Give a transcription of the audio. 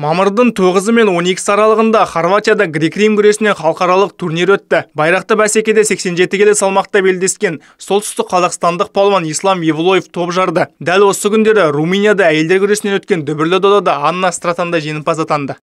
мамырдың тоғызы мен он екісі аралығында хорватияда грек рим күресінен халықаралық турнир өтті байрақты бәсекеде 87 келі салмақта белдескен солтүстік қазақстандық палуан ислам евлоев топ жарды дәл осы күндері румынияда әйелдер күресінен өткен дүбірлі додада анна стратанда жеңімпаз атанды